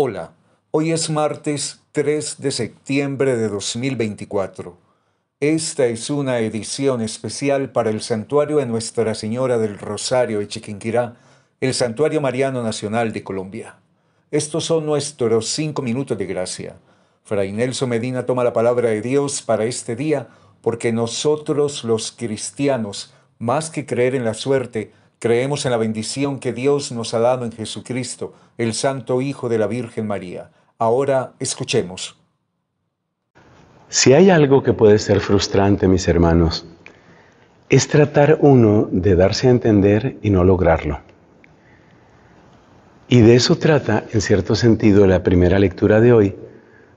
Hola, hoy es martes 3 de septiembre de 2024. Esta es una edición especial para el Santuario de Nuestra Señora del Rosario de Chiquinquirá, el Santuario Mariano Nacional de Colombia. Estos son nuestros cinco minutos de gracia. Fray Nelson Medina toma la palabra de Dios para este día porque nosotros los cristianos, más que creer en la suerte, Creemos en la bendición que Dios nos ha dado en Jesucristo, el Santo Hijo de la Virgen María. Ahora escuchemos. Si hay algo que puede ser frustrante, mis hermanos, es tratar uno de darse a entender y no lograrlo. Y de eso trata, en cierto sentido, la primera lectura de hoy,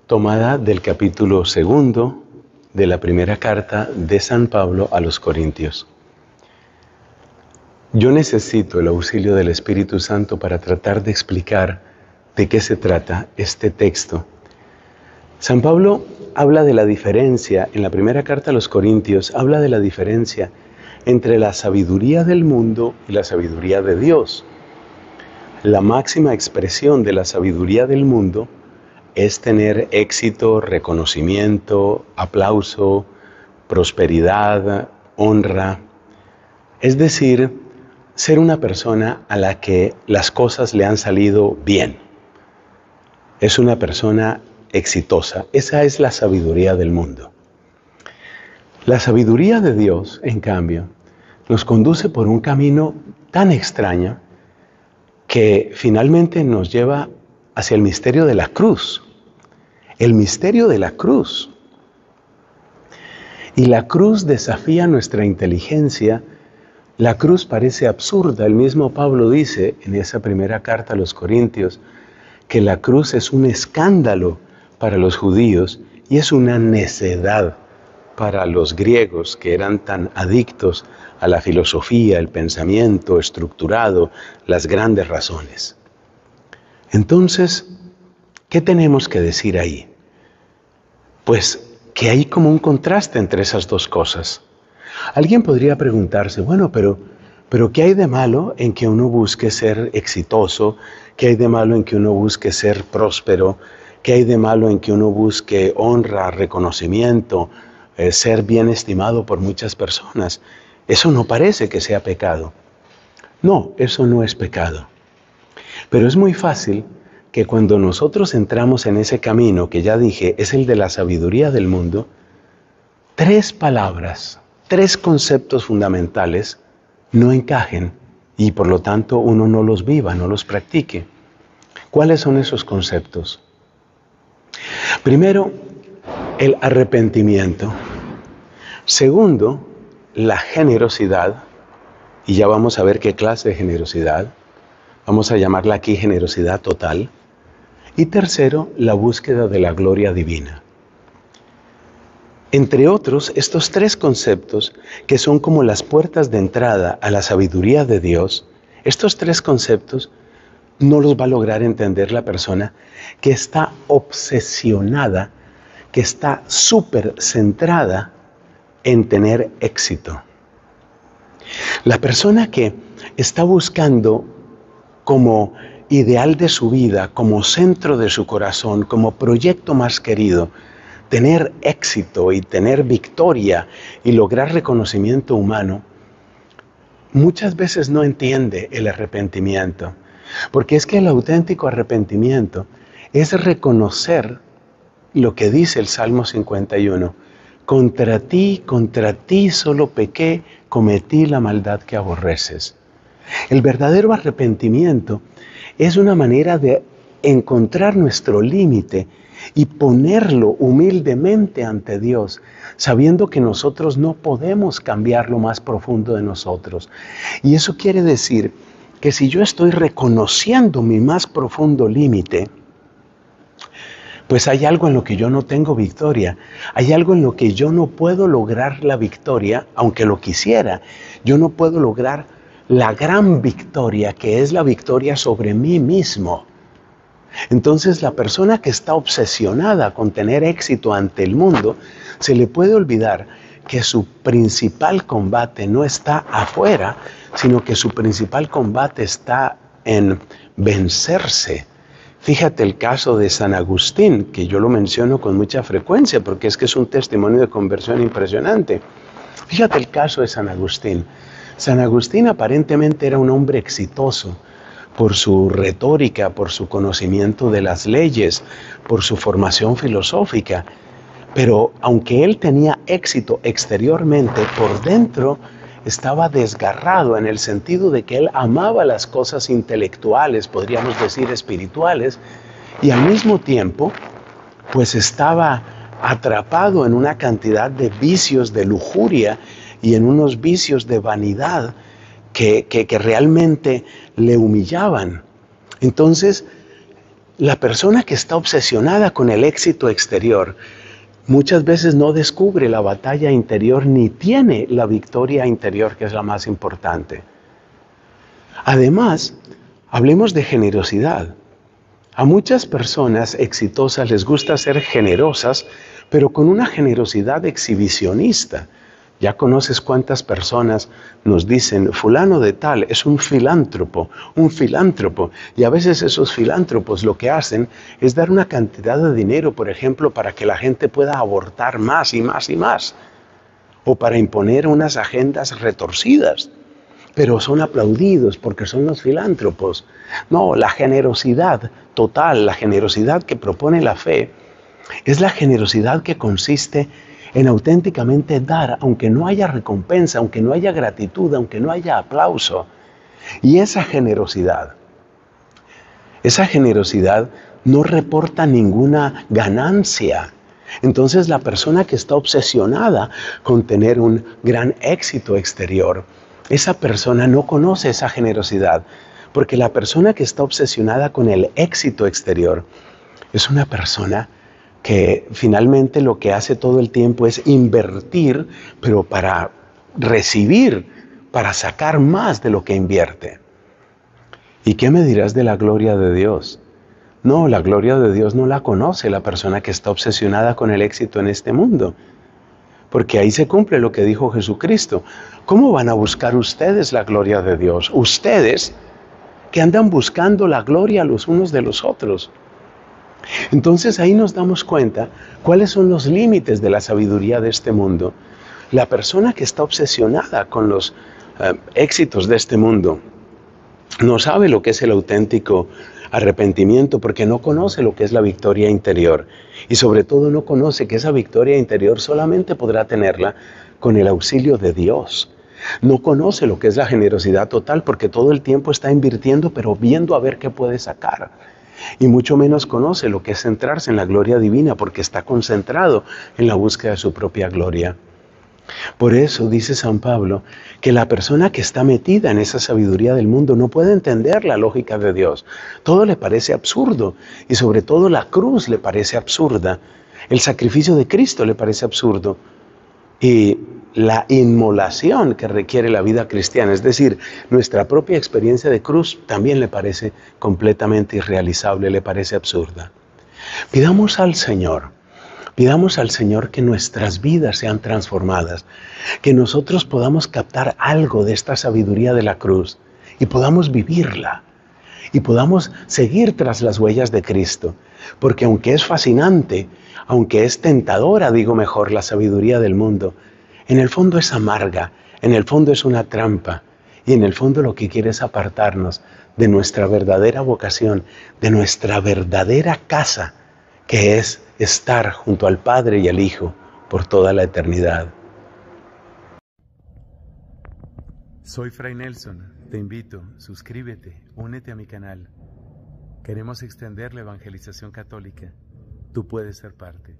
tomada del capítulo segundo de la primera carta de San Pablo a los Corintios. Yo necesito el auxilio del Espíritu Santo para tratar de explicar de qué se trata este texto. San Pablo habla de la diferencia, en la primera carta a los Corintios, habla de la diferencia entre la sabiduría del mundo y la sabiduría de Dios. La máxima expresión de la sabiduría del mundo es tener éxito, reconocimiento, aplauso, prosperidad, honra. Es decir, ser una persona a la que las cosas le han salido bien. Es una persona exitosa. Esa es la sabiduría del mundo. La sabiduría de Dios, en cambio, nos conduce por un camino tan extraño que finalmente nos lleva hacia el misterio de la cruz. El misterio de la cruz. Y la cruz desafía nuestra inteligencia la cruz parece absurda. El mismo Pablo dice en esa primera carta a los Corintios que la cruz es un escándalo para los judíos y es una necedad para los griegos que eran tan adictos a la filosofía, el pensamiento estructurado, las grandes razones. Entonces, ¿qué tenemos que decir ahí? Pues que hay como un contraste entre esas dos cosas. Alguien podría preguntarse, bueno, pero, pero ¿qué hay de malo en que uno busque ser exitoso? ¿Qué hay de malo en que uno busque ser próspero? ¿Qué hay de malo en que uno busque honra, reconocimiento, eh, ser bien estimado por muchas personas? Eso no parece que sea pecado. No, eso no es pecado. Pero es muy fácil que cuando nosotros entramos en ese camino que ya dije es el de la sabiduría del mundo, tres palabras tres conceptos fundamentales no encajen y por lo tanto uno no los viva, no los practique. ¿Cuáles son esos conceptos? Primero, el arrepentimiento. Segundo, la generosidad. Y ya vamos a ver qué clase de generosidad. Vamos a llamarla aquí generosidad total. Y tercero, la búsqueda de la gloria divina. Entre otros, estos tres conceptos, que son como las puertas de entrada a la sabiduría de Dios, estos tres conceptos no los va a lograr entender la persona que está obsesionada, que está súper centrada en tener éxito. La persona que está buscando como ideal de su vida, como centro de su corazón, como proyecto más querido, tener éxito y tener victoria y lograr reconocimiento humano, muchas veces no entiende el arrepentimiento. Porque es que el auténtico arrepentimiento es reconocer lo que dice el Salmo 51. Contra ti, contra ti solo pequé, cometí la maldad que aborreces. El verdadero arrepentimiento es una manera de encontrar nuestro límite y ponerlo humildemente ante Dios, sabiendo que nosotros no podemos cambiar lo más profundo de nosotros. Y eso quiere decir que si yo estoy reconociendo mi más profundo límite, pues hay algo en lo que yo no tengo victoria, hay algo en lo que yo no puedo lograr la victoria, aunque lo quisiera, yo no puedo lograr la gran victoria que es la victoria sobre mí mismo. Entonces la persona que está obsesionada con tener éxito ante el mundo, se le puede olvidar que su principal combate no está afuera, sino que su principal combate está en vencerse. Fíjate el caso de San Agustín, que yo lo menciono con mucha frecuencia porque es que es un testimonio de conversión impresionante. Fíjate el caso de San Agustín. San Agustín aparentemente era un hombre exitoso, por su retórica, por su conocimiento de las leyes, por su formación filosófica. Pero aunque él tenía éxito exteriormente, por dentro estaba desgarrado en el sentido de que él amaba las cosas intelectuales, podríamos decir espirituales, y al mismo tiempo, pues estaba atrapado en una cantidad de vicios de lujuria y en unos vicios de vanidad que, realmente le humillaban. Entonces, la persona que está obsesionada con el éxito exterior muchas veces no descubre la batalla interior ni tiene la victoria interior que es la más importante. Además, hablemos de generosidad. A muchas personas exitosas les gusta ser generosas, pero con una generosidad exhibicionista. Ya conoces cuántas personas nos dicen, fulano de tal es un filántropo, un filántropo. Y a veces esos filántropos lo que hacen es dar una cantidad de dinero, por ejemplo, para que la gente pueda abortar más y más y más. O para imponer unas agendas retorcidas. Pero son aplaudidos porque son los filántropos. No, la generosidad total, la generosidad que propone la fe, es la generosidad que consiste en en auténticamente dar, aunque no haya recompensa, aunque no haya gratitud, aunque no haya aplauso. Y esa generosidad, esa generosidad no reporta ninguna ganancia. Entonces la persona que está obsesionada con tener un gran éxito exterior, esa persona no conoce esa generosidad, porque la persona que está obsesionada con el éxito exterior es una persona que finalmente lo que hace todo el tiempo es invertir, pero para recibir, para sacar más de lo que invierte. ¿Y qué me dirás de la gloria de Dios? No, la gloria de Dios no la conoce la persona que está obsesionada con el éxito en este mundo. Porque ahí se cumple lo que dijo Jesucristo. ¿Cómo van a buscar ustedes la gloria de Dios? Ustedes que andan buscando la gloria los unos de los otros. Entonces ahí nos damos cuenta cuáles son los límites de la sabiduría de este mundo. La persona que está obsesionada con los eh, éxitos de este mundo no sabe lo que es el auténtico arrepentimiento porque no conoce lo que es la victoria interior y sobre todo no conoce que esa victoria interior solamente podrá tenerla con el auxilio de Dios. No conoce lo que es la generosidad total porque todo el tiempo está invirtiendo pero viendo a ver qué puede sacar y mucho menos conoce lo que es centrarse en la gloria divina porque está concentrado en la búsqueda de su propia gloria. Por eso dice San Pablo que la persona que está metida en esa sabiduría del mundo no puede entender la lógica de Dios. Todo le parece absurdo y sobre todo la cruz le parece absurda. El sacrificio de Cristo le parece absurdo y la inmolación que requiere la vida cristiana, es decir, nuestra propia experiencia de cruz también le parece completamente irrealizable, le parece absurda. Pidamos al Señor, pidamos al Señor que nuestras vidas sean transformadas, que nosotros podamos captar algo de esta sabiduría de la cruz y podamos vivirla y podamos seguir tras las huellas de Cristo. Porque aunque es fascinante, aunque es tentadora, digo mejor, la sabiduría del mundo, en el fondo es amarga, en el fondo es una trampa y en el fondo lo que quiere es apartarnos de nuestra verdadera vocación, de nuestra verdadera casa, que es estar junto al Padre y al Hijo por toda la eternidad. Soy Fray Nelson, te invito, suscríbete, únete a mi canal. Queremos extender la evangelización católica. Tú puedes ser parte.